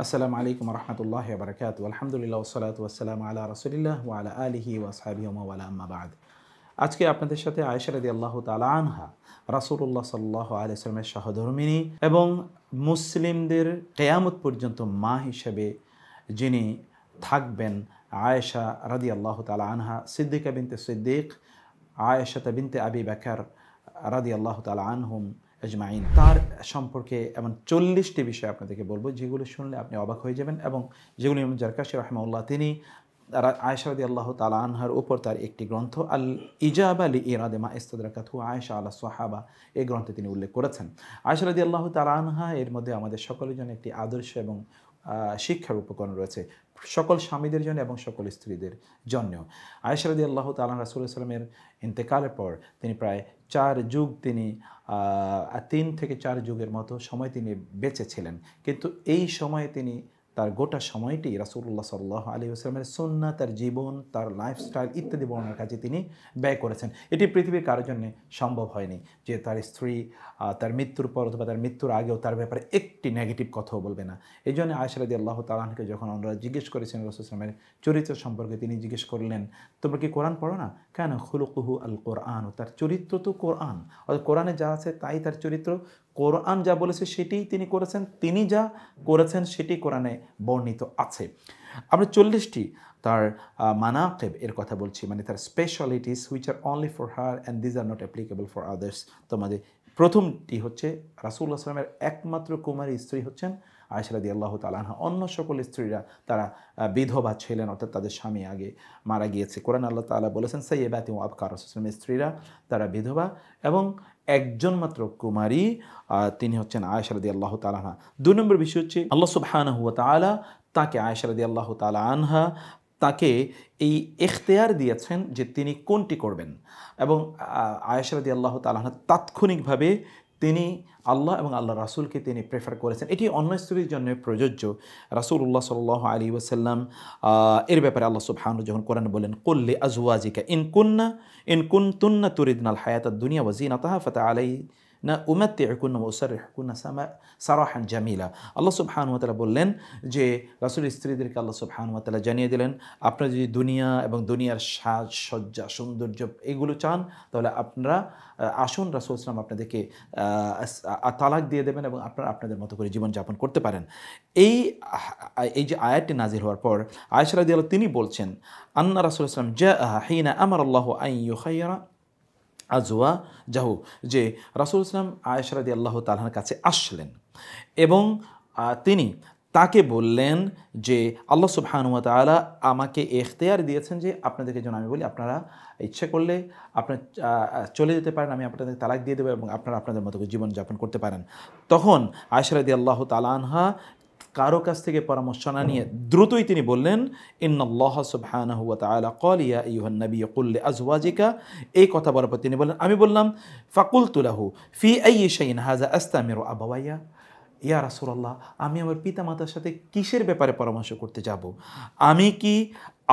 السلام عليكم ورحمة الله وبركاته الحمد لله والصلاة والسلام على رسول الله وعلى آله وأصحابه ومن أما بعد আজকে আপনাদের সাথে আয়েশা রাদি আল্লাহ তালা আনহা রাসুল্লাহ সাল্লাহ আলিয়াল্লামের সহধর্মিনী এবং মুসলিমদের কেয়ামত পর্যন্ত মা হিসেবে যিনি থাকবেন আয়েশা রাদি আল্লাহ তালা আনহা সিদ্দিকা বিনতে সিদ্দিক আয়েশা বিনতে আবি বাকার রাদি আল্লাহ তালা আনহুম আজমাইন তার সম্পর্কে এমন চল্লিশটি বিষয় আপনাদেরকে বলবো যেগুলো শুনলে আপনি অবাক হয়ে যাবেন এবং যেগুলো ইমাম জারকাশি রহমাউল্লাহ তিনি আয়সাদি আল্লাহ তালা আনহার উপর তার একটি গ্রন্থ আল ইজাব আলী ইরাদে মা ইস্তাদু আয়সা আল্লাহ সোহাবা এই গ্রন্থে তিনি উল্লেখ করেছেন আয়সাদি আল্লাহ তালা আনহা এর মধ্যে আমাদের সকলের জন্য একটি আদর্শ এবং শিক্ষার উপকরণ রয়েছে সকল স্বামীদের জন্য এবং সকল স্ত্রীদের জন্য আয়সারদি আল্লাহ তালা রাসুল ইসলামের ইন্তেকালের পর তিনি প্রায় চার যুগ তিনি তিন থেকে চার যুগের মতো সময় তিনি বেঁচেছিলেন কিন্তু এই সময়ে তিনি তার গোটা সময়টি রাসুল্লাহ সাল্লাহ আলী আসলামের সন্না তার জীবন তার লাইফস্টাইল ইত্যাদি বর্ণার কাজে তিনি ব্যয় করেছেন এটি পৃথিবীর কারোর জন্য সম্ভব হয়নি যে তার স্ত্রী তার মৃত্যুর পর অথবা তার মৃত্যুর আগেও তার ব্যাপারে একটি নেগেটিভ কথাও বলবে না এই জন্য আয়সারাদি আল্লাহ তালাহকে যখন আমরা জিজ্ঞেস করেছেন রসুল ইসলামের চরিত্র সম্পর্কে তিনি জিজ্ঞেস করলেন তোমরা কি কোরআন পড়ো না কেন খুলকুহু আল কোরআন তার চরিত্র তো কোরআন অর্থাৎ কোরআনে যা আছে তাই তার চরিত্র কোরআন যা বলেছে সেটিই তিনি করেছেন তিনি যা করেছেন সেটি কোরআনে বর্ণিত আছে আমরা চল্লিশটি তার মানাকেব এর কথা বলছি মানে তার specialities which are only for her and these are not applicable for others তোমাদের প্রথমটি হচ্ছে রাসুল্লাহ আসলামের একমাত্র কুমারী স্ত্রী হচ্ছেন আয়সারাদি আল্লাহ তালাহা অন্য সকল স্ত্রীরা তারা বিধবা ছিলেন অর্থাৎ তাদের স্বামী আগে মারা গিয়েছে কোরআন আল্লাহ তালা বলেছেন সাইয়ে ব্যাতি আবকার রসুলামের স্ত্রীরা তারা বিধবা এবং একজন মাত্র কুমারী তিনি হচ্ছেন আয়সারদি আল্লাহ তালাহা দু নম্বর বিষয় হচ্ছে আল্লাহ সুবহান হুয়া তালা তাকে আয়সারদি আল্লাহ তালা আনহা তাকে এই এখতেয়ার দিয়েছেন যে তিনি কোনটি করবেন এবং আয়সারদি আল্লাহ তালাহা তাৎক্ষণিকভাবে তিনি আল্লাহ এবং আল্লাহ রাসুলকে তিনি প্রেফার করেছেন এটি অন্য স্ত্রীর জন্য প্রযোজ্য উল্লাহ সাল আলী ওসাল্লাম এর ব্যাপারে আল্লাহ সুবহান যখন কোরআন বলেন কল্লি আজুয়াজিকা ইন কুন্না ইন কুন তুন্না তুরিদনাল হায়াত দুনিয়া ওয়াজিন আতাহা ফতে আলাই না উমাত্তে একুন্না ওসার একুন্না সামা সারাহান জামিলা আল্লাহ সুবহানুয়াতালা বললেন যে রাসুল স্ত্রীদেরকে আল্লাহ সুবহানুয়াতালা জানিয়ে দিলেন আপনারা যদি দুনিয়া এবং দুনিয়ার সাজ সৌন্দর্য এগুলো চান তাহলে আপনারা আসুন রাসুল ইসলাম আপনাদেরকে তালাক দিয়ে দেবেন এবং আপনারা আপনাদের মতো করে জীবনযাপন করতে পারেন এই এই যে আয়াতটি নাজির হওয়ার পর আয়সরাদি আল্লাহ তিনি বলছেন আন্না রাসুল ইসলাম জা হিনা আমার আল্লাহ আইয়ু আজোয়া যাহু যে রাসুল ইসলাম আয়সরাদি আল্লাহ তালহার কাছে আসলেন এবং তিনি তাকে বললেন যে আল্লাহ সুবহানুয়া তালা আমাকে এখতেয়ার দিয়েছেন যে আপনাদেরকে যেন আমি বলি আপনারা ইচ্ছে করলে আপনার চলে যেতে পারেন আমি আপনাদের তালাক দিয়ে দেবো এবং আপনারা আপনাদের মতো জীবনযাপন করতে পারেন তখন আয়সরাদি আল্লাহ তালানহা কারো কাছ থেকে পরামর্শ না নিয়ে দ্রুতই তিনি বললেন ইন্নআল্লাহ সুবহানাহু ইয়া নবী কুল লিআজওয়াজিকা এই কথা বলার পর তিনি বললেন আমি বললাম ফাকুল তুলাহু ফি শাইন হাজা আস্তা মেরো আবাইয়া ইয়া রাসূলুল্লাহ আমি আমার পিতা মাতার সাথে কিসের ব্যাপারে পরামর্শ করতে যাব আমি কি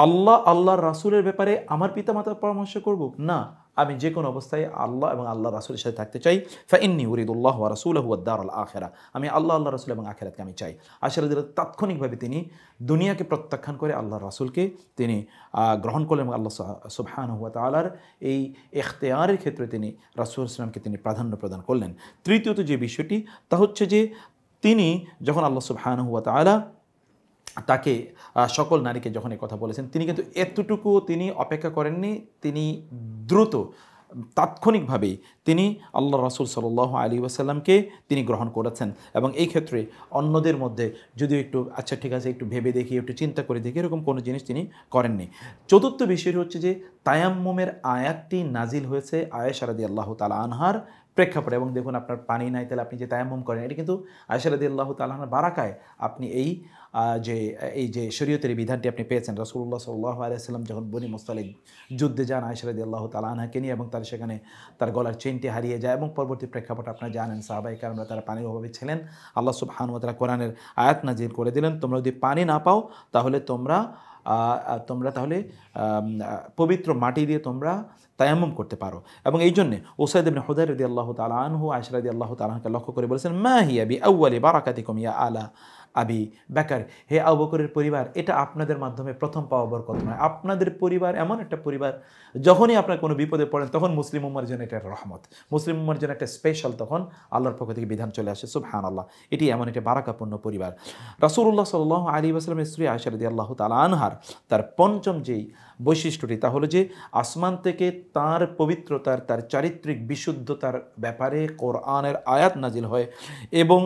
আল্লাহ আল্লাহর রাসূলের ব্যাপারে আমার পিতা মাতার পরামর্শ করব না আমি যে কোনো অবস্থায় আল্লাহ এবং আল্লাহ রাসুলের সাথে থাকতে চাই ফাইন্নি উরিদুল্লাহ রাসুল হুয়াদ্দার আল আখেরা আমি আল্লাহ আল্লাহ রাসুল এবং আখেরাতকে আমি চাই আসলে তাৎক্ষণিকভাবে তিনি দুনিয়াকে প্রত্যাখ্যান করে আল্লাহ রাসুলকে তিনি গ্রহণ করলেন এবং আল্লাহ সুবহান হুয়া তালার এই এখতেয়ারের ক্ষেত্রে তিনি রাসুল ইসলামকে তিনি প্রাধান্য প্রদান করলেন তৃতীয়ত যে বিষয়টি তা হচ্ছে যে তিনি যখন আল্লাহ সুবহান হুয়া তালা তাকে সকল নারীকে যখন এই কথা বলেছেন তিনি কিন্তু এতটুকু তিনি অপেক্ষা করেননি তিনি দ্রুত তাৎক্ষণিকভাবেই তিনি আল্লাহ রাসুল সাল আলী ওয়াসাল্লামকে তিনি গ্রহণ করেছেন এবং এই ক্ষেত্রে অন্যদের মধ্যে যদিও একটু আচ্ছা ঠিক আছে একটু ভেবে দেখি একটু চিন্তা করে দেখি এরকম কোনো জিনিস তিনি করেননি চতুর্থ বিষয়টি হচ্ছে যে তায়াম্মুমের আয়াতটি নাজিল হয়েছে আয়েশারাদি আল্লাহ তালা আনহার প্রেক্ষাপটে এবং দেখুন আপনার পানি নাই তাহলে আপনি যে তায়ামুম করেন এটি কিন্তু আয়সারদি আল্লাহ তালাহার বারাকায় আপনি এই যে এই যে শরীয়তের বিধানটি আপনি পেয়েছেন রসুল্লাহ সাল্লাহ আলাইসাল্লাম যখন বনি মোস্তালিক যুদ্ধে যান আয়সারদি আল্লাহ তালাহাকে নিয়ে এবং তার সেখানে তার গলার চেনটি হারিয়ে যায় এবং পরবর্তী প্রেক্ষাপট আপনার জানেন সাহাবাই কারণ তারা পানির অভাবে ছিলেন আল্লাহ সুবহানুয়া তারা কোরআনের আয়াত নাজির করে দিলেন তোমরা যদি পানি না পাও তাহলে তোমরা তোমরা তাহলে পবিত্র মাটি দিয়ে তোমরা তায়াম্মম করতে পারো এবং এই জন্যে ওসাইদ ইবনে হুদাই রদি আল্লাহ তালা আনহু আয়সা রদি আল্লাহ তালাহাকে লক্ষ্য করে বলেছেন মা হিয়া বি আউ্বালি বারাকাতিকুম ইয়া আলা আবি বেকার হে আবকরের পরিবার এটা আপনাদের মাধ্যমে প্রথম পাওয়া বরকত নয় আপনাদের পরিবার এমন একটা পরিবার যখনই আপনার কোনো বিপদে পড়েন তখন মুসলিম উম্মার জন্য এটা রহমত মুসলিম উম্মার জন্য একটা স্পেশাল তখন আল্লাহর পক্ষ থেকে বিধান চলে আসে সুবহান আল্লাহ এটি এমন একটা বারাকাপূর্ণ পরিবার রাসুল্লাহ সাল আলী আসলামের স্ত্রী আশারদি আল্লাহ তালা আনহার তার পঞ্চম যেই বৈশিষ্ট্যটি তা হলো যে আসমান থেকে তার পবিত্রতার তার চারিত্রিক বিশুদ্ধতার ব্যাপারে কোরআনের আয়াত নাজিল হয় এবং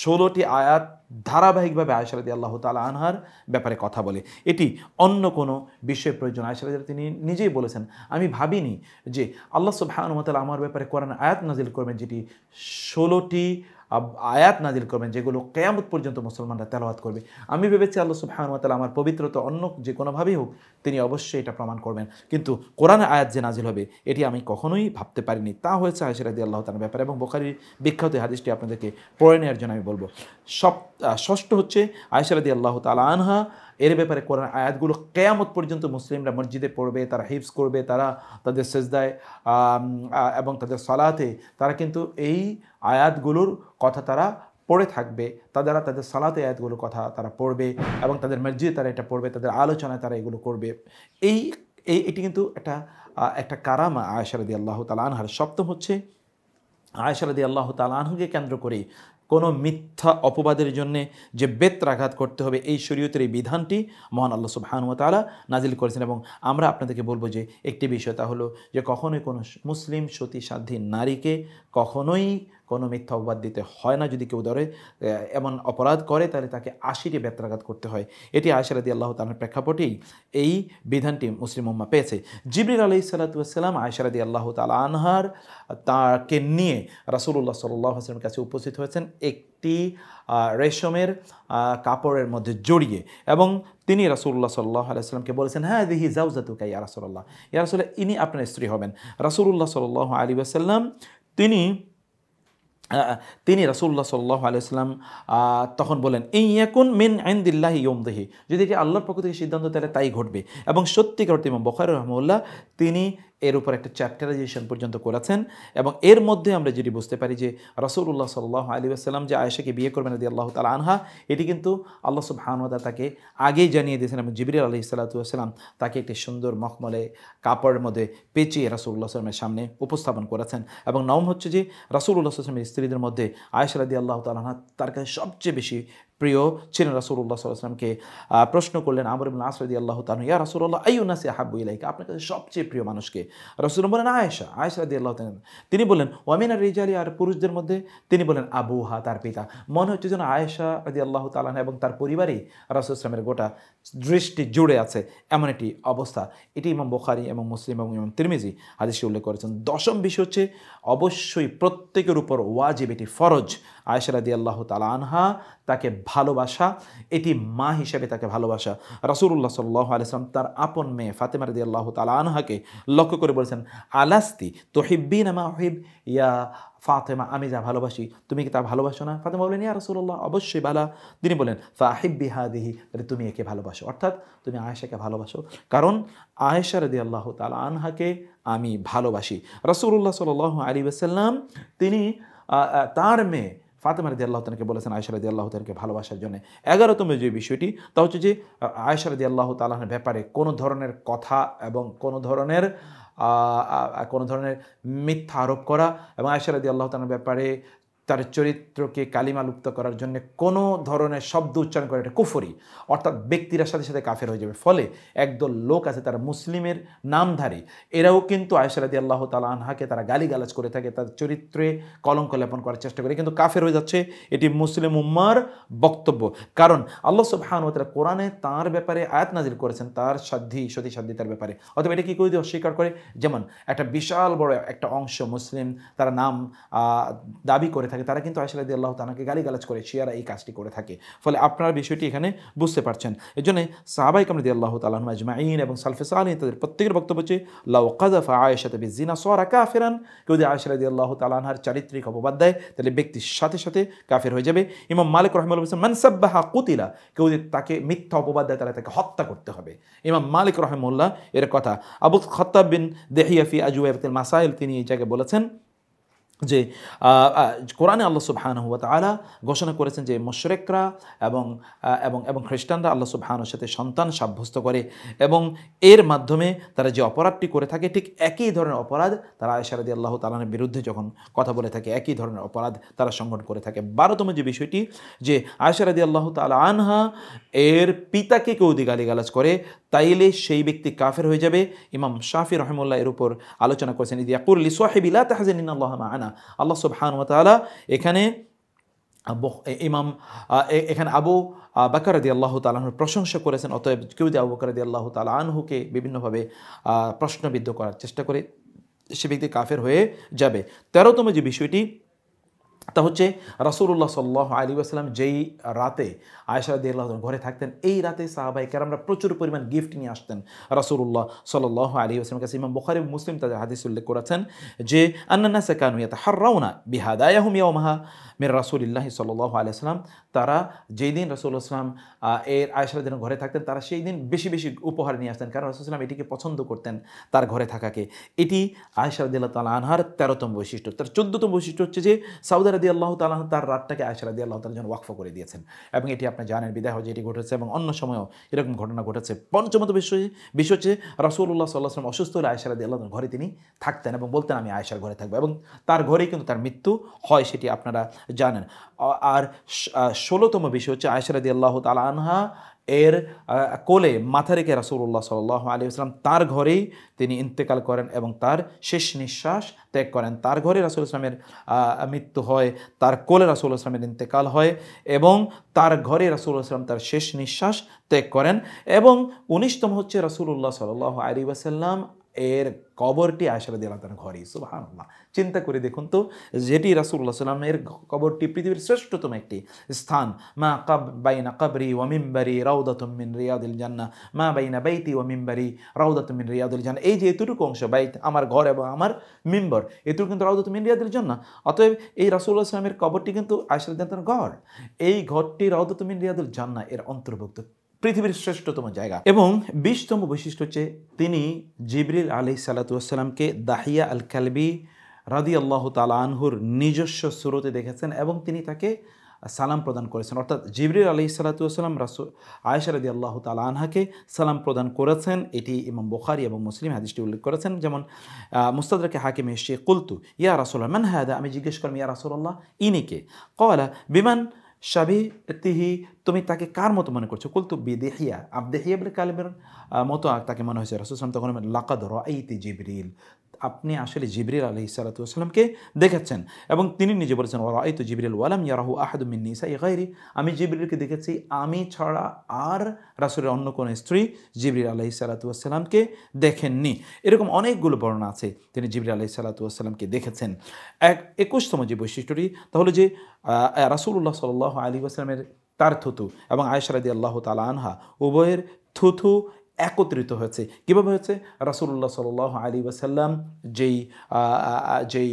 ষোলোটি আয়াত ধারাবাহিক ধারাবাহিকভাবে আয়সারদি আল্লাহ তালা আনহার ব্যাপারে কথা বলে এটি অন্য কোনো বিষয়ের প্রয়োজন আয়সারদি তিনি নিজেই বলেছেন আমি ভাবিনি যে আল্লাহ সুবহানুমতাল আমার ব্যাপারে কোরআন আয়াত নাজিল করবেন যেটি ষোলোটি আয়াত নাজিল করবেন যেগুলো কেয়ামত পর্যন্ত মুসলমানরা তেলাওয়াত করবে আমি ভেবেছি আল্লাহ সুবাহানুতাল আমার পবিত্রতা অন্য যে কোনোভাবেই হোক তিনি অবশ্যই এটা প্রমাণ করবেন কিন্তু কোরআন আয়াত যে নাজিল হবে এটি আমি কখনোই ভাবতে পারিনি তা হয়েছে আদি আল্লাহ তালার ব্যাপারে এবং বোখারির বিখ্যাত হাদিসটি আপনাদেরকে পড়ে নেওয়ার জন্য আমি বলবো সব ষষ্ঠ হচ্ছে আয়সিরাদি আল্লাহ তালা আনহা এর ব্যাপারে কোরআন আয়াতগুলো কেয়ামত পর্যন্ত মুসলিমরা মসজিদে পড়বে তারা হিফস করবে তারা তাদের সেজদায় এবং তাদের সলাতে তারা কিন্তু এই আয়াতগুলোর কথা তারা পড়ে থাকবে তারা তাদের সালাতে আয়াতগুলোর কথা তারা পড়বে এবং তাদের মসজিদে তারা এটা পড়বে তাদের আলোচনায় তারা এগুলো করবে এই এই এটি কিন্তু একটা একটা কারামা আয়সারদি আল্লাহ তালা আনহার সপ্তম হচ্ছে আয়সারদি আল্লাহ তালা আনহুকে কেন্দ্র করে কোনো মিথ্যা অপবাদের জন্যে যে আঘাত করতে হবে এই শরীয়তের এই বিধানটি মহান আল্লাহ সুবাহানুয়া তালা নাজিল করেছেন এবং আমরা আপনাদেরকে বলবো যে একটি বিষয় তা হলো যে কখনোই কোনো মুসলিম সতী সাধ্যী নারীকে কখনোই কোনো মিথ্যা অপবাদ দিতে হয় না যদি কেউ ধরে এমন অপরাধ করে তাহলে তাকে আশিটি বেত্রাঘাত করতে হয় এটি আয়সার আদি আল্লাহ তালার প্রেক্ষাপটেই এই বিধানটি মুসলিম উম্মা পেয়েছে জিবরিল আলি সাল্লাতাম আয়সার আদি আল্লাহ তাল আনহার তাকে নিয়ে রাসুল্লাহ সাল্লাহ আসলামের কাছে উপস্থিত হয়েছেন একটি রেশমের কাপড়ের মধ্যে জড়িয়ে এবং তিনি রাসুল্লাহ সাল্লাহ আলাইসাল্লামকে বলেছেন হ্যাঁ দিহি জাউজাতুকা ইয়া রাসুল্লাহ ইয়া ইনি আপনার স্ত্রী হবেন রাসুল্লাহ সাল্লাহ আলী আসাল্লাম তিনি তিনি রাসুল্লাহ সাল্লাহ আলাইসলাম তখন বলেন ইয়াকুন মিন ইয়ম দেহি যদি এটি আল্লাহর পক্ষ থেকে সিদ্ধান্ত তাহলে তাই ঘটবে এবং সত্যিকার ইমাম বখার রহমুল্লাহ তিনি এর উপর একটা চ্যাপ্টারাইজেশন পর্যন্ত করেছেন এবং এর মধ্যে আমরা যদি বুঝতে পারি যে রসুল্লাহ সাল্লাহ আলী আসসালাম যে আয়েশাকে বিয়ে করবেন আদি আল্লাহ তালা আনহা এটি কিন্তু আল্লাহ সুবহানুদা তাকে আগেই জানিয়ে দিয়েছেন এবং জিবির আলি সাল্লাতুসাল্লাম তাকে একটি সুন্দর মখমলে কাপড়ের মধ্যে পেঁচিয়ে রাসুল্লাহ সালামের সামনে উপস্থাপন করেছেন এবং নম হচ্ছে যে রসুল আসলামের স্ত্রীদের মধ্যে আয়েশা আদি আল্লাহ তালা আনহা তার কাছে সবচেয়ে বেশি প্রিয় ছিলেন রাসুল্লাহ সাল্লামকে প্রশ্ন করলেন আমর ইবুল আসরদি আল্লাহ তানু ইয়া রাসুল্লাহ আইউনাসি আহাবু ইলাইকে আপনার কাছে সবচেয়ে প্রিয় মানুষকে রাসুল বলেন আয়েশা আয়েশা রাদি আল্লাহ তান তিনি বলেন ওয়ামিন আর রিজালি আর পুরুষদের মধ্যে তিনি বলেন আবুহা তার পিতা মনে হচ্ছে যেন আয়েশা রাদি আল্লাহ তালান এবং তার পরিবারই রাসুল ইসলামের গোটা দৃষ্টি জুড়ে আছে এমন একটি অবস্থা এটি ইমাম বোখারি এবং মুসলিম এবং ইমাম তিরমিজি হাদিসে উল্লেখ করেছেন দশম বিষয় হচ্ছে অবশ্যই প্রত্যেকের উপর ওয়াজিব এটি ফরজ আয়সারাদি আল্লাহ তালা আনহা তাকে ভালোবাসা এটি মা হিসেবে তাকে ভালোবাসা রসুল্লাহ সাল্লাহ আলিয়াম তার আপন মেয়ে ফাতেমা রাদি আল্লাহ তালা আনহাকে লক্ষ্য করে বলেছেন আলাস্তি তোহিব্বিন আমা মাহিব ইয়া ফাতেমা আমি যা ভালোবাসি তুমি কি তা ভালোবাসো না ফাতেমা বলেন ইয়া রসুল্লাহ অবশ্যই বালা তিনি বলেন ফাহিব্বি হাদিহি তুমি একে ভালোবাসো অর্থাৎ তুমি আয়েশাকে ভালোবাসো কারণ আয়েশা রদি আল্লাহ তালা আনহাকে আমি ভালোবাসি রসুল্লাহ সাল আলী আসাল্লাম তিনি তার মেয়ে ফাতেমা রদি আল্লাহ তালাকে বলেছেন আয়সা রদি আল্লাহ তালাকে ভালোবাসার জন্য এগারোতম যে বিষয়টি তা হচ্ছে যে আয়সা রদি আল্লাহ তালাহের ব্যাপারে কোনো ধরনের কথা এবং কোনো ধরনের কোনো ধরনের মিথ্যা আরোপ করা এবং আয়সা রদি আল্লাহ তালের ব্যাপারে তার চরিত্রকে কালিমালুপ্ত করার জন্য কোনো ধরনের শব্দ উচ্চারণ করে এটা কুফরি অর্থাৎ ব্যক্তিরা সাথে সাথে কাফের হয়ে যাবে ফলে একদল লোক আছে তারা মুসলিমের নামধারী এরাও কিন্তু আয়সারাদি আল্লাহ তালা আনহাকে তারা গালিগালাজ করে থাকে তার চরিত্রে কলঙ্ক লেপন করার চেষ্টা করে কিন্তু কাফের হয়ে যাচ্ছে এটি মুসলিম উম্মার বক্তব্য কারণ আল্লাহ সুবহান ও তারা কোরআনে তার ব্যাপারে আয়াত নাজির করেছেন তার সাধ্যি সতী সাধ্যি তার ব্যাপারে অথবা এটা কি করে দিয়ে অস্বীকার করে যেমন একটা বিশাল বড় একটা অংশ মুসলিম তারা নাম দাবি করে থাকে থাকে তারা কিন্তু আয়সা রাদি আল্লাহ তানাকে গালি গালাজ করে শিয়ারা এই কাজটি করে থাকে ফলে আপনারা বিষয়টি এখানে বুঝতে পারছেন এর জন্য সাহাবাই কামরদি আল্লাহ তালন আজমাইন এবং সালফেস আলী তাদের প্রত্যেকের বক্তব্য হচ্ছে লাউকাজাফা আয়েশা তবে জিনা সোয়ারা কাফেরান কেউ যদি আয়সা রাদি আল্লাহ তালাহার চারিত্রিক অপবাদ দেয় তাহলে ব্যক্তির সাথে সাথে কাফের হয়ে যাবে ইমাম মালিক রহমুল হোসেন মানসাব্বাহা কুতিলা কেউ যদি তাকে মিথ্যা অপবাদ দেয় তাহলে তাকে হত্যা করতে হবে ইমাম মালিক রহমুল্লাহ এর কথা আবু খত্তাব বিন দেহিয়াফি আজুয়াবতুল মাসাইল তিনি এই জায়গায় বলেছেন যে কোরআনে আল্লাহ সুবহান হুয়া তালা ঘোষণা করেছেন যে মশরেকরা এবং এবং এবং খ্রিস্টানরা আল্লাহ সুবহানের সাথে সন্তান সাব্যস্ত করে এবং এর মাধ্যমে তারা যে অপরাধটি করে থাকে ঠিক একই ধরনের অপরাধ তারা আয়সারাদি আল্লাহ তালানের বিরুদ্ধে যখন কথা বলে থাকে একই ধরনের অপরাধ তারা সংগঠন করে থাকে বারোতম যে বিষয়টি যে আয়সারাদি আল্লাহ তালা আনহা এর পিতাকে কেউ দিগালিগালাজ করে তাইলে সেই ব্যক্তি কাফের হয়ে যাবে ইমাম শাফি রহমুল্লাহ এর উপর আলোচনা করেছেন ইদি আকুর লিসোয়াহিবিল্লা তাহাজিন আল্লাহ আনা আল্লাহ সুবহানুতালা এখানে ইমাম এখানে আবু বাকারদি আল্লাহ তালাহর প্রশংসা করেছেন অতএব কেউ যদি আবু বাকারদি আল্লাহ তালা আনহুকে বিভিন্নভাবে প্রশ্নবিদ্ধ করার চেষ্টা করে সে ব্যক্তি কাফের হয়ে যাবে তেরোতম যে বিষয়টি তা হচ্ছে রাসুল্লাহ সাল্লাহ আলী আসসালাম যেই রাতে আয়সা দিয়ে ঘরে থাকতেন এই রাতে সাহাবাই কেরামরা প্রচুর পরিমাণ গিফট নিয়ে আসতেন রাসুল্লাহ সাল্লাহ আলী আসলাম কাছে ইমাম বখারি মুসলিম তাদের হাদিস উল্লেখ করেছেন যে আন্নানা সেকানুয়াত হার্রাউনা বিহাদায়াহমিয়া মাহা মির রাসুলিল্লাহ সাল্লাহ আলিয়া সাল্লাম তারা যেই দিন রসুল ইসলাম এর আয়সার যেন ঘরে থাকতেন তারা সেই দিন বেশি বেশি উপহার নিয়ে আসতেন কারণ রসুল ইসলাম এটিকে পছন্দ করতেন তার ঘরে থাকাকে এটি আয়সার রদিয়াল্লাহ তালা আনহার তেরোতম বৈশিষ্ট্য তার চোদ্দতম বৈশিষ্ট্য হচ্ছে যে সাউদার রদি আল্লাহ তালাহ তার রাতটাকে আয়সার আদি আল্লাহ তালা যেন ওয়াকফ করে দিয়েছেন এবং এটি আপনার জানেন বিদায় হয় এটি ঘটেছে এবং অন্য সময়ও এরকম ঘটনা ঘটেছে পঞ্চমত বিষয় বিষয় হচ্ছে রসুল্লাহ সাল্লাহ আসলাম অসুস্থ হলে আয়সার রদি আল্লাহ ঘরে তিনি থাকতেন এবং বলতেন আমি আয়সার ঘরে থাকবো এবং তার ঘরেই কিন্তু তার মৃত্যু হয় সেটি আপনারা জানেন আর ষোলোতম বিষয় হচ্ছে আয়সরাদি আল্লাহ তাল আনহা এর কোলে মাথা রেখে রাসুল্লাহ সাল আলী ইসলাম তার ঘরেই তিনি ইন্তেকাল করেন এবং তার শেষ নিঃশ্বাস ত্যাগ করেন তার ঘরে রাসুল ইসলামের মৃত্যু হয় তার কোলে রাসুল ইসলামের ইন্তেকাল হয় এবং তার ঘরে রাসুল ইসলাম তার শেষ নিঃশ্বাস ত্যাগ করেন এবং উনিশতম হচ্ছে রাসুল্লাহ সাল আলী ওয়াসাল্লাম এর কবরটি আয়সারদি আল্লাহ তালার ঘরেই সুবাহান আল্লাহ চিন্তা করে দেখুন তো যেটি রাসুল্লাহ সাল্লামের কবরটি পৃথিবীর শ্রেষ্ঠতম একটি স্থান মা কাব বাইনা কাবরি ওয়ামিম্বারি রাউদাতমিন রিয়াদুল জান্না মা বাইনা বাইতি ওয়ামিম্বারি রাউদাতমিন রিয়াদুল জান্না এই যে এতটুকু অংশ বাইত আমার ঘর এবং আমার মিম্বর এটুকু কিন্তু রাউদাতমিন রিয়াদুল জান্না অতএব এই রাসুল্লাহ সাল্লামের কবরটি কিন্তু আয়সারদি আল্লাহ ঘর এই ঘরটি রাউদাতমিন রিয়াদুল জান্না এর অন্তর্ভুক্ত পৃথিবীর শ্রেষ্ঠতম জায়গা এবং বিশতম বৈশিষ্ট্য হচ্ছে তিনি জিবরিল আলি সালাতামকে দাহিয়া আল কালবি রাদি আল্লাহ আনহুর নিজস্ব স্রোতে দেখেছেন এবং তিনি তাকে সালাম প্রদান করেছেন অর্থাৎ জিবরিল আলি সালাতাম রাসু আয়েশা রাদি আল্লাহ তালা আনহাকে সালাম প্রদান করেছেন এটি ইমাম বোখারি এবং মুসলিম হাদিসটি উল্লেখ করেছেন যেমন মুস্তাদাকে হাকিম এসে কুলতু ইয়া রাসুল মান হায়দা আমি জিজ্ঞেস করলাম ইয়া আল্লাহ ইনিকে কওয়ালা বিমান তিহি তুমি তাকে কার মতো মনে করছো কুলতু বিদেহিয়া আবদেহিয়া বলে কালেমের মতো তাকে মনে হয়েছে রাসুলাম তখন লাকাদ রাইতি জিবরিল আপনি আসলে জিবরিল আলি সালাতামকে দেখেছেন এবং তিনি নিজে বলেছেন ওরা এই তো জিবরিল ওয়ালাম ইয়ারাহু আহাদুমিন নিসা ইগাইরি আমি জিবরিলকে দেখেছি আমি ছাড়া আর রাসুলের অন্য কোনো স্ত্রী জিবরিল আলাহি সালাতামকে দেখেননি এরকম অনেকগুলো বর্ণনা আছে তিনি জিবরিল আলাহি সালাতামকে দেখেছেন এক একুশতম যে বৈশিষ্ট্যটি তাহলে যে রাসুল্লাহ সাল আলী আসসালামের তার থুতু এবং আয়সারাদি আল্লাহ তালা আনহা উভয়ের থুথু একত্রিত হয়েছে কীভাবে হয়েছে রাসুল্লাহ সাল আলী ওসাল্লাম যেই যেই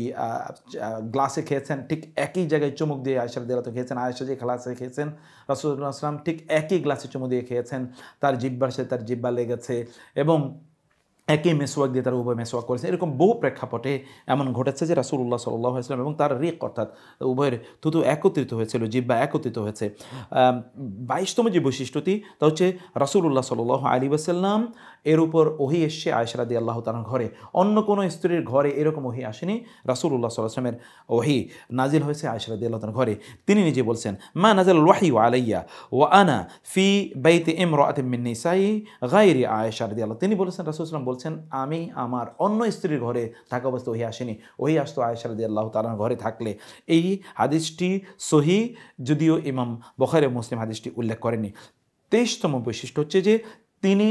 গ্লাসে খেয়েছেন ঠিক একই জায়গায় চুমুক দিয়ে আয়সার দেলাতে খেয়েছেন আয়সা যে গ্লাসে খেয়েছেন রাসুল্লাহ সাল্লাম ঠিক একই গ্লাসে চুমুক দিয়ে খেয়েছেন তার জিব্বার সাথে তার জিব্বা লেগেছে এবং একই মেসোয়াক দিয়ে তারা উভয় মেসোয়াক করেছে এরকম বহু প্রেক্ষাপটে এমন ঘটেছে যে রাসুল্লাহ সাল্লাহ ইসলাম এবং তার রিক অর্থাৎ উভয়ের থুতু একত্রিত হয়েছিল জিব্বা একত্রিত হয়েছে বাইশতম যে বৈশিষ্ট্যটি তা হচ্ছে রাসুল্লাহ সাল আলী বাসাল্লাম এর উপর ওহি এসছে আয়সারাদি আল্লাহ তালার ঘরে অন্য কোনো স্ত্রীর ঘরে এরকম ওহি আসেনি রাসুল্লাহ সাল্লাহামের ওহি নাজিল হয়েছে আয়সারাদি আল্লাহ তালার ঘরে তিনি নিজে বলছেন মা নাজাল ওয়াহি ও আলাইয়া ও আনা ফি বাইতে এম রিসাই গাইরি আয়সারদি আল্লাহ তিনি বলেছেন রাসুল ইসলাম বলছেন আমি আমার অন্য স্ত্রীর ঘরে থাকা অবস্থা ওহি আসেনি ওহি আসতো আয়েশা রাজি আল্লাহ তালার ঘরে থাকলে এই হাদিসটি সহি যদিও ইমাম বখারে মুসলিম হাদিসটি উল্লেখ করেনি তেইশতম বৈশিষ্ট্য হচ্ছে যে তিনি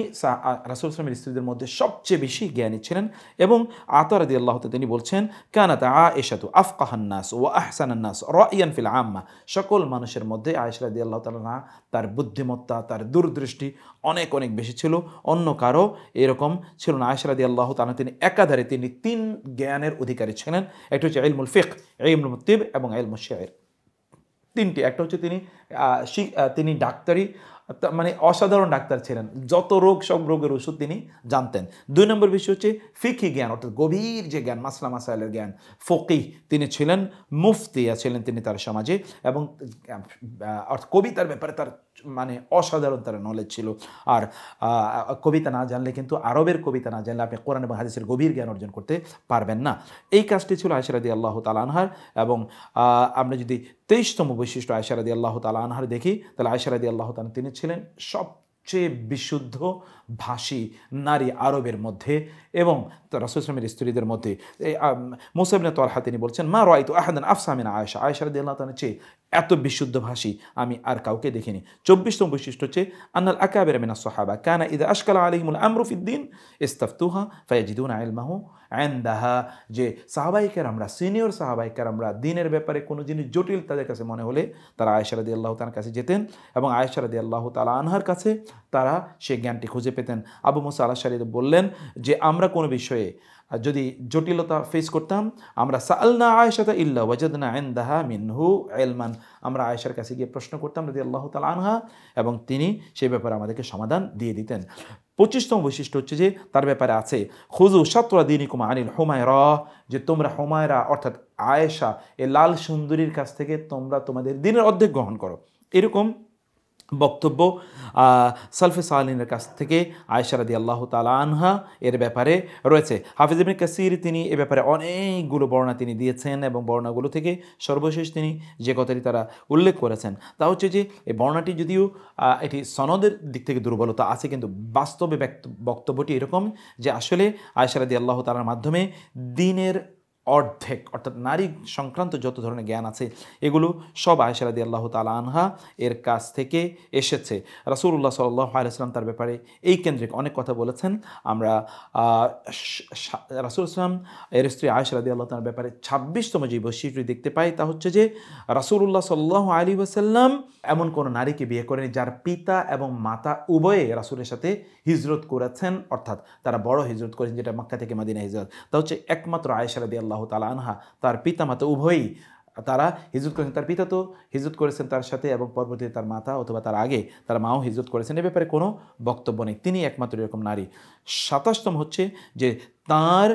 রাসুল ইসলামের স্ত্রীদের মধ্যে সবচেয়ে বেশি জ্ঞানী ছিলেন এবং আতরাদি আল্লাহতে তিনি বলছেন কানাত আ এশাতু আফকাহান্নাস ও আহসানান্নাস রয়ান ফিল আম্মা সকল মানুষের মধ্যে আয়েশাদি আল্লাহ তালা তার বুদ্ধিমত্তা তার দূরদৃষ্টি অনেক অনেক বেশি ছিল অন্য কারো এরকম ছিল না আয়েশাদি আল্লাহ তালা তিনি একাধারে তিনি তিন জ্ঞানের অধিকারী ছিলেন একটা হচ্ছে ইলমুল ফিক ইলমুল মুতিব এবং ইলমুল শেয়ের তিনটি একটা হচ্ছে তিনি তিনি ডাক্তারি মানে অসাধারণ ডাক্তার ছিলেন যত রোগ সব রোগের ওষুধ তিনি জানতেন দুই নম্বর বিষয় হচ্ছে ফিকি জ্ঞান অর্থাৎ গভীর যে জ্ঞান মাসলা মাসাইলের জ্ঞান ফকি তিনি ছিলেন মুফতি ছিলেন তিনি তার সমাজে এবং কবিতার ব্যাপারে তার মানে অসাধারণ তার নলেজ ছিল আর কবিতা না জানলে কিন্তু আরবের কবিতা না জানলে আপনি কোরআন এবং হাদিসের গভীর জ্ঞান অর্জন করতে পারবেন না এই কাজটি ছিল আশরাদি আল্লাহ তাল আনহার এবং আমরা যদি তেইশতম বৈশিষ্ট্য আয়সারাদি আল্লাহ তালা আনহার দেখি তাহলে আয়সারাদি আল্লাহ তালা তিনি ছিলেন সবচেয়ে বিশুদ্ধ ভাষী নারী আরবের মধ্যে এবং রাসুসলামের স্ত্রীদের মধ্যে মোসাবিন তোয়ালহা তিনি বলছেন মা রয়তো আহাদান আফসামিন আয়সা আয়সারাদি আল্লাহ তালা চেয়ে এত বিশুদ্ধভাষী আমি আর কাউকে দেখিনি চব্বিশতম বৈশিষ্ট্য হচ্ছে আন্নাল আকাবের মেনা সোহাবা কানা ইদা আশকাল আলিমুল আমরুফিদ্দিন ইস্তাফতুহা ফয়াজিদুন আলমাহু আন্দাহা যে সাহাবাইকার আমরা সিনিয়র সাহাবাইকার আমরা দিনের ব্যাপারে কোনো জিনিস জটিল তাদের কাছে মনে হলে তারা আয়সারাদি আল্লাহ তার কাছে যেতেন এবং আয়সারাদি আল্লাহ তালা আনহার কাছে তারা সে জ্ঞানটি খুঁজে পেতেন আবু মোসা আল্লাহ সারিদ বললেন যে আমরা কোনো বিষয়ে যদি জটিলতা ফেস করতাম আমরা সালনা আয়েশাতা ইল্লা ওয়াজাদনা দাহা মিনহু এলমান আমরা আয়েশার কাছে গিয়ে প্রশ্ন করতাম রাজি আল্লাহ তাল আনহা এবং তিনি সেই ব্যাপারে আমাদেরকে সমাধান দিয়ে দিতেন পঁচিশতম বৈশিষ্ট্য হচ্ছে যে তার ব্যাপারে আছে খুজু সাতরা কুমা আনিল হুমায় র যে তোমরা হোমায়রা অর্থাৎ আয়েশা এ লাল সুন্দরীর কাছ থেকে তোমরা তোমাদের দিনের অর্ধেক গ্রহণ করো এরকম বক্তব্য সালফে সালিনের কাছ থেকে আয়সারাদি আল্লাহ তালা আনহা এর ব্যাপারে রয়েছে হাফিজ ইবিন কাসির তিনি এ ব্যাপারে অনেকগুলো বর্ণা তিনি দিয়েছেন এবং বর্ণাগুলো থেকে সর্বশেষ তিনি যে কথাটি তারা উল্লেখ করেছেন তা হচ্ছে যে এই বর্ণাটি যদিও এটি সনদের দিক থেকে দুর্বলতা আছে কিন্তু বাস্তবে বক্তব্যটি এরকম যে আসলে আয়সারাদি আল্লাহ তালার মাধ্যমে দিনের অর্ধেক অর্থাৎ নারী সংক্রান্ত যত ধরনের জ্ঞান আছে এগুলো সব আয়সারাদি আল্লাহ তালা আনহা এর কাছ থেকে এসেছে রাসুল্লাহ সাল্লাহ তার ব্যাপারে এই কেন্দ্রিক অনেক কথা বলেছেন আমরা রাসুল ইসলাম এর স্ত্রী আয়সারাদি আল্লাহ তার ব্যাপারে ছাব্বিশতম যে বৈশিষ্ট্য দেখতে পাই তা হচ্ছে যে রাসুল্লাহ সাল্লাহ আলী ওসাল্লাম এমন কোনো নারীকে বিয়ে করেনি যার পিতা এবং মাতা উভয়ে রাসুলের সাথে হিজরত করেছেন অর্থাৎ তারা বড় হিজরত করেছেন যেটা মক্কা থেকে মাদিনা হিজরত তা হচ্ছে একমাত্র আয়সারাদি আল্লাহ রাজিয়াল্লাহ তালা আনহা তার পিতামাতা উভয়ই তারা হিজরত করেছেন তার পিতা তো হিজরত করেছেন তার সাথে এবং পরবর্তীতে তার মাতা অথবা তার আগে তার মাও হিজরত করেছেন এ ব্যাপারে কোনো বক্তব্য নেই তিনি একমাত্র এরকম নারী সাতাশতম হচ্ছে যে তার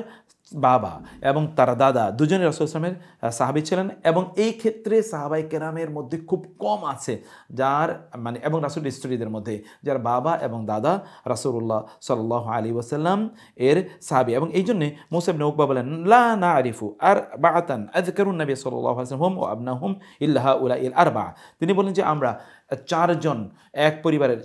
বাবা এবং তার দাদা দুজনই রসুলামের সাহাবি ছিলেন এবং এই ক্ষেত্রে সাহাবাই কেরামের মধ্যে খুব কম আছে যার মানে এবং রাসুল স্ত্রীদের মধ্যে যার বাবা এবং দাদা রাসুল্লাহ সাল আলী ওসাল্লাম এর সাহাবি এবং এই জন্যে মোসাইব নৌকবা বলেন লা না আরিফু আর বাতান আজ করুন নবী সাল্লাহ হোম ও আবনা হোম ইল্লাহ উল্লাহ ইল আর বা তিনি বলেন যে আমরা চারজন এক পরিবারের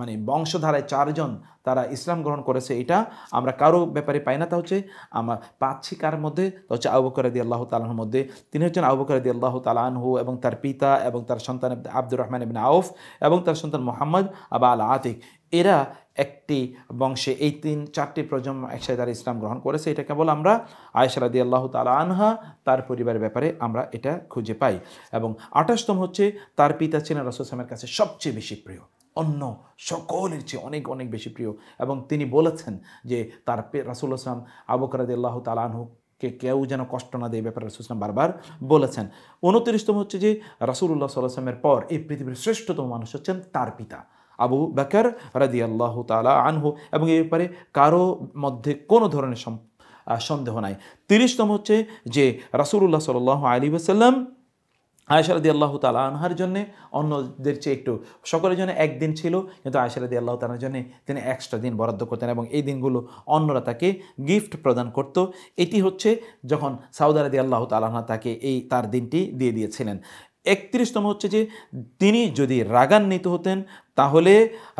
মানে বংশধারায় চারজন তারা ইসলাম গ্রহণ করেছে এটা আমরা কারো ব্যাপারে পাই না তা হচ্ছে আমরা পাচ্ছি কার মধ্যে তা হচ্ছে আবুকরাদি আল্লাহ তালাহর মধ্যে তিনি হচ্ছেন আবুকরাদি আল্লাহ তালাহু এবং তার পিতা এবং তার সন্তান আব্দুর রহমান ইবিন আউফ এবং তার সন্তান মোহাম্মদ আবা আল আতিক এরা একটি বংশে এই তিন চারটি প্রজন্ম একসাথে তারা ইসলাম গ্রহণ করেছে এটা কেবল আমরা আয়সারাদি আল্লাহ তালা আনহা তার পরিবারের ব্যাপারে আমরা এটা খুঁজে পাই এবং আঠাশতম হচ্ছে তার পিতা ছিলেন রাসুলসামের কাছে সবচেয়ে বেশি প্রিয় অন্য সকলের চেয়ে অনেক অনেক বেশি প্রিয় এবং তিনি বলেছেন যে তার রাসুল আসলাম আবুকরাদি আল্লাহ আনহু কে কেউ যেন কষ্ট না দেয় ব্যাপারে রাসুলাম বারবার বলেছেন উনত্রিশতম হচ্ছে যে রাসুল্লাহ আসলামের পর এই পৃথিবীর শ্রেষ্ঠতম মানুষ হচ্ছেন তার পিতা আবু বাকার রাজি আল্লাহ তালা আনহু এবং এই ব্যাপারে কারো মধ্যে কোনো ধরনের সন্দেহ নাই তিরিশতম হচ্ছে যে রাসুল্লাহ সাল আলী আসাল্লাম আয়সারদি আল্লাহ তালা আনহার জন্য অন্যদের চেয়ে একটু সকলের জন্য একদিন ছিল কিন্তু আয়সারদি আল্লাহ তালার জন্য তিনি এক্সট্রা দিন বরাদ্দ করতেন এবং এই দিনগুলো অন্যরা তাকে গিফট প্রদান করত এটি হচ্ছে যখন সাউদারদি আল্লাহ তালাহা তাকে এই তার দিনটি দিয়ে দিয়েছিলেন একত্রিশতম হচ্ছে যে তিনি যদি রাগান্বিত হতেন তাহলে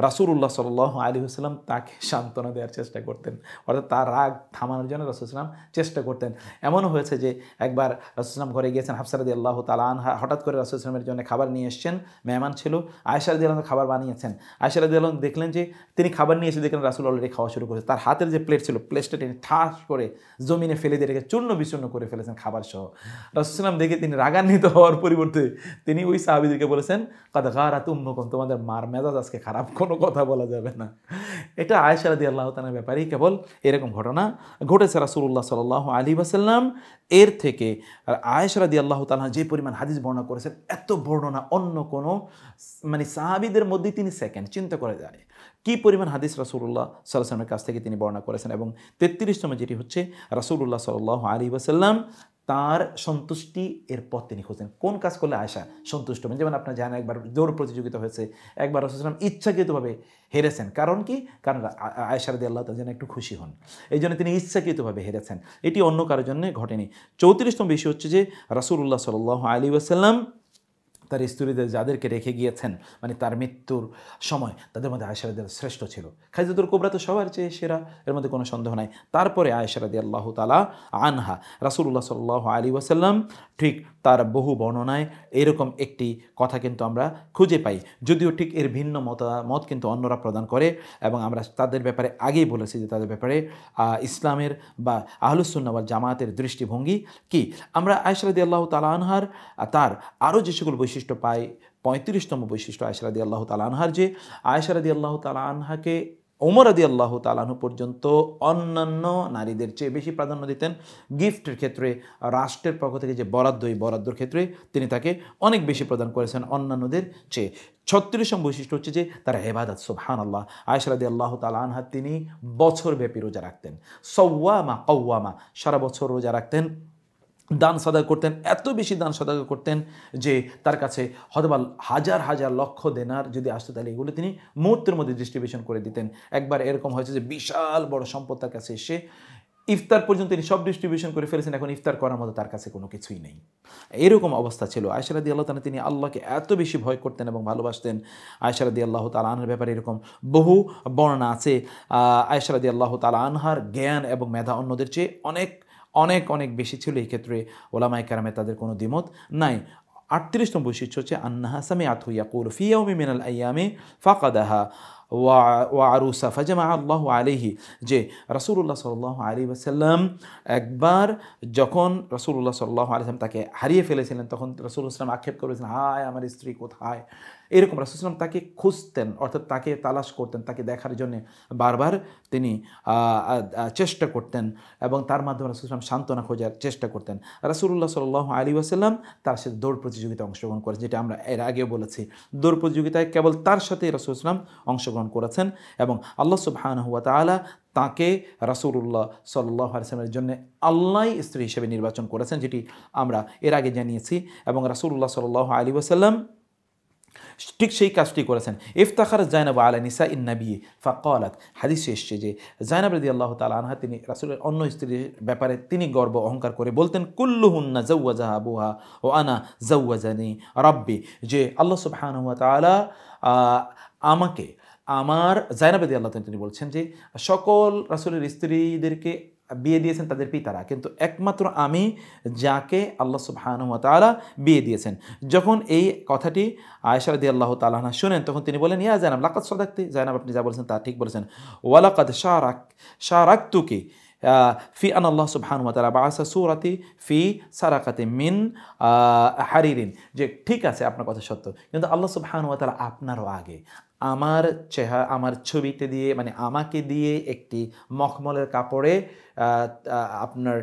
রাসুল্লাহ সাল আলী আসসালাম তাকে সান্ত্বনা দেওয়ার চেষ্টা করতেন অর্থাৎ তার রাগ থামানোর জন্য রাসুলাম চেষ্টা করতেন এমনও হয়েছে যে একবার রাসুলাম ঘরে গিয়েছেন হাফসারদি আল্লাহ তালা আনহা হঠাৎ করে রাসুলামের জন্য খাবার নিয়ে এসছেন মেহমান ছিল আয়সারদি আল্লাহ খাবার বানিয়েছেন আয়সারদি আল্লাহ দেখলেন যে তিনি খাবার নিয়ে এসে দেখলেন রাসুল অলরেডি খাওয়া শুরু করেছে তার হাতের যে প্লেট ছিল প্লেটটা তিনি ঠাস করে জমিনে ফেলে দিয়ে রেখে চূর্ণ বিচূর্ণ করে ফেলেছেন খাবার সহ রাসুলাম দেখে তিনি রাগান্বিত হওয়ার পরিবর্তে তিনি ওই সাহাবিদিকে বলেছেন কাদা গা রাত উম্মকম তোমাদের মার মেজাজ আজকে খারাপ কোনো কথা বলা যাবে না এটা আয়সা রাদি আল্লাহ তালের ব্যাপারেই কেবল এরকম ঘটনা ঘটেছে রাসুল্লাহ সাল আলী বাসাল্লাম এর থেকে আয়সা রাদি আল্লাহ তালা যে পরিমাণ হাদিস বর্ণনা করেছেন এত বর্ণনা অন্য কোনো মানে সাহাবিদের মধ্যে তিনি সেকেন্ড চিন্তা করা যায় কি পরিমাণ হাদিস রাসুল্লাহ সাল্লামের কাছ থেকে তিনি বর্ণনা করেছেন এবং তেত্রিশতম যেটি হচ্ছে রাসুল্লাহ সাল আলী বাসাল্লাম তার সন্তুষ্টি এর পথ তিনি খুঁজেন কোন কাজ করলে আয়সা সন্তুষ্ট হবেন যেমন আপনার জানেন একবার দৌড় প্রতিযোগিতা হয়েছে একবার রসুলাম ইচ্ছাকৃতভাবে হেরেছেন কারণ কি কারণ আয়সার দিয়ে আল্লাহ যেন একটু খুশি হন এই জন্য তিনি ইচ্ছাকৃতভাবে হেরেছেন এটি অন্য কারোর জন্য ঘটেনি চৌত্রিশতম বিষয় হচ্ছে যে রাসুল্লাহ সাল আলী ওসাল্লাম তার স্ত্রীদের যাদেরকে রেখে গিয়েছেন মানে তার মৃত্যুর সময় তাদের মধ্যে আয়সারাদের শ্রেষ্ঠ ছিল খাইজাদুর কোবরা তো সবার চেয়ে সেরা এর মধ্যে কোনো সন্দেহ নাই তারপরে আয়সারাদি আল্লাহ তালা আনহা রাসুল্লাহ সাল আলী ওয়াসাল্লাম ঠিক তার বহু বর্ণনায় এরকম একটি কথা কিন্তু আমরা খুঁজে পাই যদিও ঠিক এর ভিন্ন মতামত কিন্তু অন্যরা প্রদান করে এবং আমরা তাদের ব্যাপারে আগেই বলেছি যে তাদের ব্যাপারে ইসলামের বা আহলুসুন্নাওয়াল জামায়াতের দৃষ্টিভঙ্গি কি আমরা আয়সরাদি আল্লাহ তালা আনহার তার আরও যে সকল বৈশিষ্ট্য পাই পঁয়ত্রিশতম বৈশিষ্ট্য আয়সারাদি আল্লাহ তালা আনহার যে আয়সারাদি আল্লাহ তালা আনহাকে ওমর আদি আল্লাহ তালাহু পর্যন্ত অন্যান্য নারীদের চেয়ে বেশি প্রাধান্য দিতেন গিফটের ক্ষেত্রে রাষ্ট্রের পক্ষ থেকে যে বরাদ্দ এই বরাদ্দর ক্ষেত্রে তিনি তাকে অনেক বেশি প্রদান করেছেন অন্যান্যদের চেয়ে ছত্রিশম বৈশিষ্ট্য হচ্ছে যে তারা হেবাদত সুবহান আল্লাহ আয়সালাদি আল্লাহ তাল আনহা তিনি বছরব্যাপী রোজা রাখতেন সৌয়ামা কৌয়ামা সারা বছর রোজা রাখতেন দান সদা করতেন এত বেশি দান সদা করতেন যে তার কাছে হয়তোবা হাজার হাজার লক্ষ দেনার যদি আসতো তাহলে এগুলো তিনি মুহূর্তের মধ্যে ডিস্ট্রিবিউশন করে দিতেন একবার এরকম হয়েছে যে বিশাল বড় সম্পদ তার কাছে এসে ইফতার পর্যন্ত তিনি সব ডিস্ট্রিবিউশন করে ফেলেছেন এখন ইফতার করার মতো তার কাছে কোনো কিছুই নেই এরকম অবস্থা ছিল আয়সারাদি আল্লাহ তালা তিনি আল্লাহকে এত বেশি ভয় করতেন এবং ভালোবাসতেন আয়সারাদি আল্লাহ তালা আনহার ব্যাপারে এরকম বহু বর্ণনা আছে আয়সারাদি আল্লাহ তালা আনহার জ্ঞান এবং মেধা অন্যদের চেয়ে অনেক অনেক অনেক বেশি ছিল এই ক্ষেত্রে ওলামাই কারামে তাদের কোনো দ্বিমত নাই আটত্রিশ নম্বর শীর্ষ হচ্ছে আন্নাহা সামে আথু ইয়াকুর ফিয়াউমি মিনাল আয়ামে ফাকাদাহা ওয়া ওয়া আরুসা ফাজামা আল্লাহ আলিহি যে রসুল্লাহ সাল্লাহ আলী আসাল্লাম একবার যখন রসুল্লাহ সাল্লাহ আলিয়াম তাকে হারিয়ে ফেলেছিলেন তখন রসুল ইসলাম আক্ষেপ করেছিলেন হায় আমার স্ত্রী কোথায় এরকম রাসুসলাম তাকে খুঁজতেন অর্থাৎ তাকে তালাশ করতেন তাকে দেখার জন্যে বারবার তিনি চেষ্টা করতেন এবং তার মাধ্যমে রাসুসলাম সান্ত্বনা খোঁজার চেষ্টা করতেন রাসুল্লাহ সাল আলী আসাল্লাম তার সাথে দৌড় প্রতিযোগিতা অংশগ্রহণ করেছেন যেটা আমরা এর আগেও বলেছি দৌড় প্রতিযোগিতায় কেবল তার সাথে ইসলাম অংশগ্রহণ করেছেন এবং আল্লাহ সুবহান হুয়া তালা তাকে রাসুল্লাহ সাল্লাহ আলসালামের জন্য আল্লাহ স্ত্রী হিসেবে নির্বাচন করেছেন যেটি আমরা এর আগে জানিয়েছি এবং রাসুল্লাহ সাল্লাহ আলী আসাল্লাম ঠিক সেই কাজটি করেছেন ইফতাখার জাইনাব আলা নিসা ইন নাবি ফাকালাত হাদিসে এসছে যে জাইনাব রদি আল্লাহ তাল আনহা তিনি রাসুলের অন্য স্ত্রীর ব্যাপারে তিনি গর্ব অহংকার করে বলতেন কুল্লুহুন্না জৌয়াজা বুহা ও আনা জৌয়াজানি রব্বি যে আল্লাহ সুবহান হুয়া তালা আমাকে আমার জাইনাবেদি আল্লাহ তিনি বলছেন যে সকল রাসুলের স্ত্রীদেরকে বিয়ে দিয়েছেন তাদের পিতারা কিন্তু একমাত্র আমি যাকে আল্লাহ সুবাহানুমতালা বিয়ে দিয়েছেন যখন এই কথাটি আয়সারদি আল্লাহ তালাহা শুনেন তখন তিনি বলেন ইয়া জানাব লাকাত সদাক্তি জানাব আপনি যা বলেছেন তা ঠিক বলেছেন ওয়ালাকাত শাহরাক শাহরাক তুকি ফি আন আল্লাহ সুবহানু তালা বাসা সুরাতি ফি সারাকাতে মিন হারিরিন যে ঠিক আছে আপনার কথা সত্য কিন্তু আল্লাহ সুবহানু তালা আপনারও আগে আমার চেহারা আমার ছবিতে দিয়ে মানে আমাকে দিয়ে একটি মখমলের কাপড়ে আপনার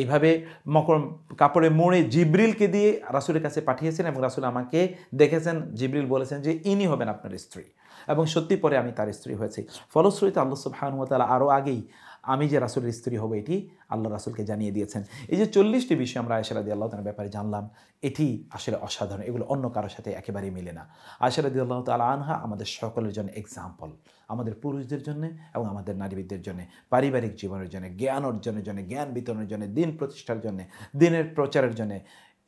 এইভাবে মকর কাপড়ে মোড়ে জিব্রিলকে দিয়ে রাসুলের কাছে পাঠিয়েছেন এবং রাসুল আমাকে দেখেছেন জিব্রিল বলেছেন যে ইনি হবেন আপনার স্ত্রী এবং সত্যি পরে আমি তার স্ত্রী হয়েছি ফলশ্রুতিতে আল্লাহ সুবহানুয়া তালা আরও আগেই আমি যে রাসুলের স্ত্রী হব এটি আল্লাহ রাসুলকে জানিয়ে দিয়েছেন এই যে চল্লিশটি বিষয় আমরা আয়সার আদি আল্লাহ তালার ব্যাপারে জানলাম এটি আসলে অসাধারণ এগুলো অন্য কারোর সাথে একেবারেই মিলে না আয়সার আদি আল্লাহ তাল আনহা আমাদের সকলের জন্য এক্সাম্পল আমাদের পুরুষদের জন্য এবং আমাদের নারীবিদদের জন্য পারিবারিক জীবনের জন্য জ্ঞান অর্জনের জন্য জ্ঞান বিতরণের জন্য দিন প্রতিষ্ঠার জন্য দিনের প্রচারের জন্য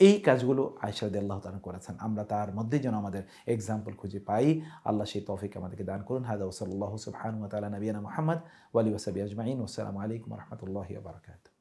এই কাজগুলো আয়সারদি আল্লাহ তালা করেছেন আমরা তার মধ্যে যেন আমাদের এক্সাম্পল খুঁজে পাই আল্লাহ সেই তফিক আমাদেরকে দান করুন হায়দা ওসল্লাহ সুবহান তালা নবীনা মোহাম্মদ ওয়ালি ওসাবি আজমাইন ওসালামু আলাইকুম রহমতুল্লাহ বারকাত